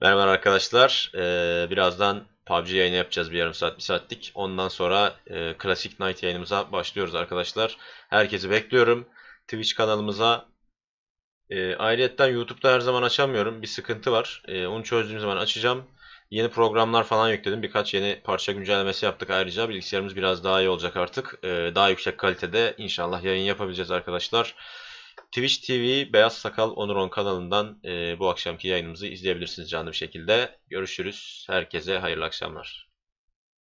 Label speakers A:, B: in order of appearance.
A: Merhaba arkadaşlar. Ee, birazdan PUBG yayını yapacağız bir yarım saat, bir saatlik. Ondan sonra e, klasik night yayınımıza başlıyoruz arkadaşlar. Herkesi bekliyorum. Twitch kanalımıza. E, ayrıyetten YouTube'da her zaman açamıyorum. Bir sıkıntı var. E, onu çözdüğüm zaman açacağım. Yeni programlar falan yükledim. Birkaç yeni parça güncellemesi yaptık ayrıca. Bilgisayarımız biraz daha iyi olacak artık. E, daha yüksek kalitede inşallah yayın yapabileceğiz arkadaşlar. Arkadaşlar. Twitch TV Beyaz Sakal Onur On kanalından e, bu akşamki yayınımızı izleyebilirsiniz canlı bir şekilde. Görüşürüz. Herkese hayırlı akşamlar.